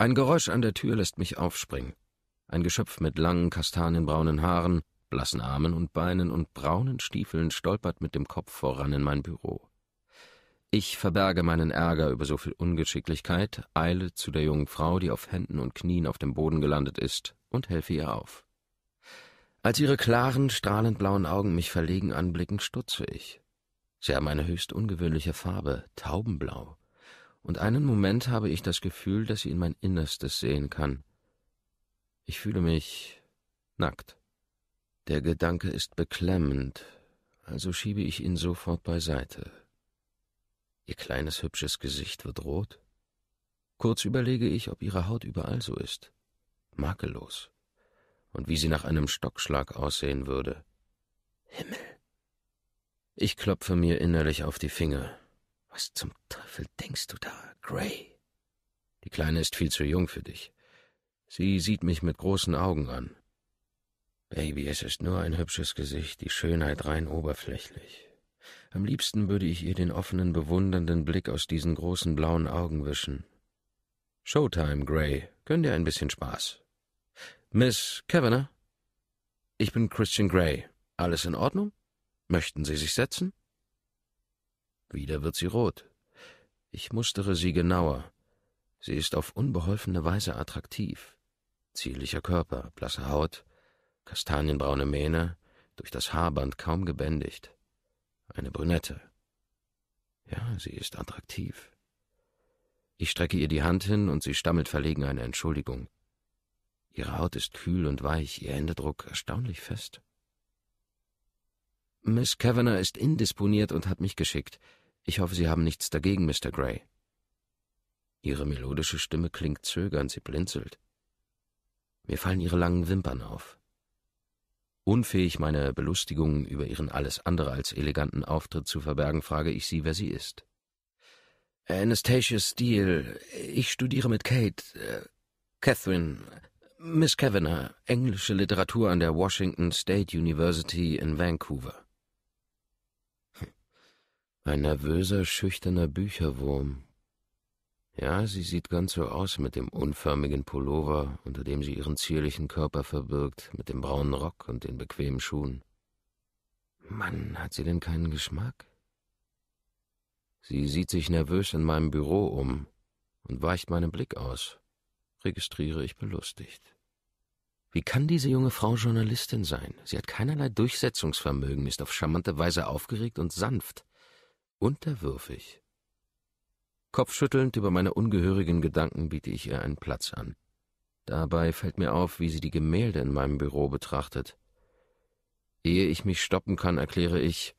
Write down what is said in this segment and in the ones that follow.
Ein Geräusch an der Tür lässt mich aufspringen. Ein Geschöpf mit langen, kastanienbraunen Haaren, blassen Armen und Beinen und braunen Stiefeln stolpert mit dem Kopf voran in mein Büro. Ich verberge meinen Ärger über so viel Ungeschicklichkeit, eile zu der jungen Frau, die auf Händen und Knien auf dem Boden gelandet ist, und helfe ihr auf. Als ihre klaren, strahlend blauen Augen mich verlegen anblicken, stutze ich. Sie haben eine höchst ungewöhnliche Farbe, taubenblau und einen Moment habe ich das Gefühl, dass sie in mein Innerstes sehen kann. Ich fühle mich nackt. Der Gedanke ist beklemmend, also schiebe ich ihn sofort beiseite. Ihr kleines hübsches Gesicht wird rot. Kurz überlege ich, ob ihre Haut überall so ist. Makellos. Und wie sie nach einem Stockschlag aussehen würde. Himmel. Ich klopfe mir innerlich auf die Finger. Was zum Teufel denkst du da, Gray? Die Kleine ist viel zu jung für dich. Sie sieht mich mit großen Augen an. Baby, es ist nur ein hübsches Gesicht, die Schönheit rein oberflächlich. Am liebsten würde ich ihr den offenen, bewundernden Blick aus diesen großen blauen Augen wischen. Showtime, Gray. Gönn dir ein bisschen Spaß. Miss Kavanagh? Ich bin Christian Gray. Alles in Ordnung? Möchten Sie sich setzen? Wieder wird sie rot. Ich mustere sie genauer. Sie ist auf unbeholfene Weise attraktiv. Zierlicher Körper, blasse Haut, kastanienbraune Mähne, durch das Haarband kaum gebändigt. Eine Brünette. Ja, sie ist attraktiv. Ich strecke ihr die Hand hin und sie stammelt verlegen eine Entschuldigung. Ihre Haut ist kühl und weich, ihr Händedruck erstaunlich fest. Miss Kavanagh ist indisponiert und hat mich geschickt. Ich hoffe, Sie haben nichts dagegen, Mr. Gray. Ihre melodische Stimme klingt zögernd, sie blinzelt. Mir fallen ihre langen Wimpern auf. Unfähig, meine Belustigung über ihren alles andere als eleganten Auftritt zu verbergen, frage ich sie, wer sie ist. Anastasia Steele, ich studiere mit Kate, äh, Catherine, Miss Kavanagh, englische Literatur an der Washington State University in Vancouver. Ein nervöser, schüchterner Bücherwurm. Ja, sie sieht ganz so aus mit dem unförmigen Pullover, unter dem sie ihren zierlichen Körper verbirgt, mit dem braunen Rock und den bequemen Schuhen. Mann, hat sie denn keinen Geschmack? Sie sieht sich nervös in meinem Büro um und weicht meinen Blick aus, registriere ich belustigt. Wie kann diese junge Frau Journalistin sein? Sie hat keinerlei Durchsetzungsvermögen, ist auf charmante Weise aufgeregt und sanft unterwürfig. Kopfschüttelnd über meine ungehörigen Gedanken biete ich ihr einen Platz an. Dabei fällt mir auf, wie sie die Gemälde in meinem Büro betrachtet. Ehe ich mich stoppen kann, erkläre ich,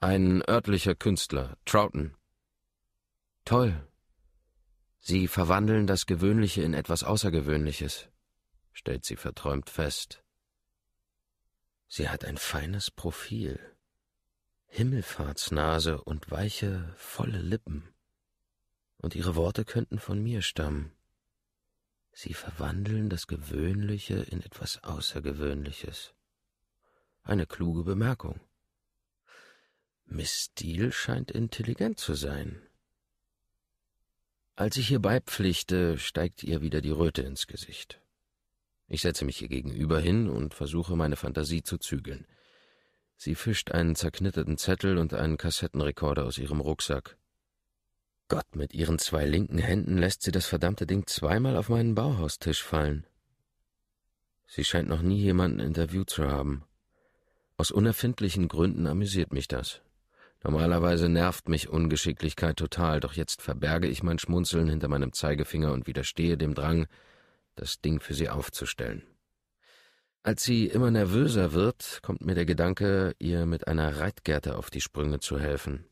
ein örtlicher Künstler, Troughton. Toll. Sie verwandeln das Gewöhnliche in etwas Außergewöhnliches, stellt sie verträumt fest. Sie hat ein feines Profil. Himmelfahrtsnase und weiche, volle Lippen. Und ihre Worte könnten von mir stammen. Sie verwandeln das Gewöhnliche in etwas Außergewöhnliches. Eine kluge Bemerkung. Miss Steele scheint intelligent zu sein. Als ich ihr beipflichte, steigt ihr wieder die Röte ins Gesicht. Ich setze mich ihr gegenüber hin und versuche, meine Fantasie zu zügeln. Sie fischt einen zerknitterten Zettel und einen Kassettenrekorder aus ihrem Rucksack. Gott, mit ihren zwei linken Händen lässt sie das verdammte Ding zweimal auf meinen Bauhaustisch fallen. Sie scheint noch nie jemanden interviewt zu haben. Aus unerfindlichen Gründen amüsiert mich das. Normalerweise nervt mich Ungeschicklichkeit total, doch jetzt verberge ich mein Schmunzeln hinter meinem Zeigefinger und widerstehe dem Drang, das Ding für sie aufzustellen. Als sie immer nervöser wird, kommt mir der Gedanke, ihr mit einer Reitgerte auf die Sprünge zu helfen.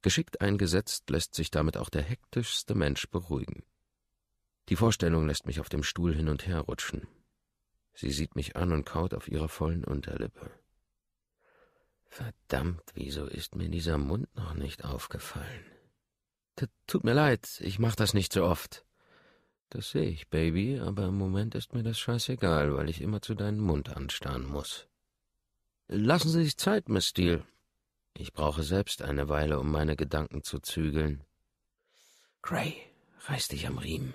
Geschickt eingesetzt lässt sich damit auch der hektischste Mensch beruhigen. Die Vorstellung lässt mich auf dem Stuhl hin und her rutschen. Sie sieht mich an und kaut auf ihrer vollen Unterlippe. Verdammt, wieso ist mir dieser Mund noch nicht aufgefallen? T Tut mir leid, ich mach das nicht so oft. Das sehe ich, Baby, aber im Moment ist mir das scheißegal, weil ich immer zu deinem Mund anstarren muss. Lassen Sie sich Zeit, Miss Steele. Ich brauche selbst eine Weile, um meine Gedanken zu zügeln. Gray, reiß dich am Riemen.